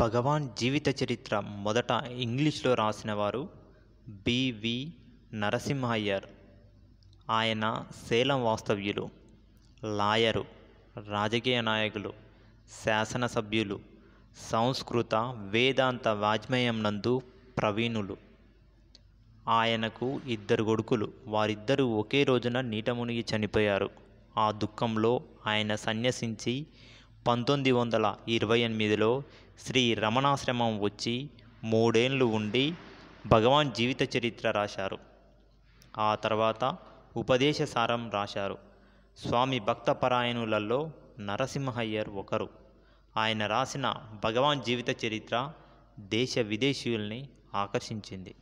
భగవాన్ జీవిత చరిత్ర మొదట ఇంగ్లీష్లో రాసినవారు బివి నరసింహయ్యర్ ఆయన సేలం వాస్తవ్యులు లాయరు రాజకీయ నాయకులు శాసనసభ్యులు సంస్కృత వేదాంత వాజ్మయం నందు ప్రవీణులు ఆయనకు ఇద్దరు కొడుకులు వారిద్దరూ ఒకే రోజున నీట మునిగి చనిపోయారు ఆ దుఃఖంలో ఆయన సన్యసించి పంతొమ్మిది వందల ఇరవై ఎనిమిదిలో శ్రీ రమణాశ్రమం వచ్చి మూడేళ్ళు ఉండి భగవాన్ జీవిత చరిత్ర రాశారు ఆ తర్వాత ఉపదేశ సారం రాశారు స్వామి భక్తపరాయణులలో నరసింహయ్యర్ ఒకరు ఆయన రాసిన భగవాన్ జీవిత చరిత్ర దేశ విదేశీయుల్ని ఆకర్షించింది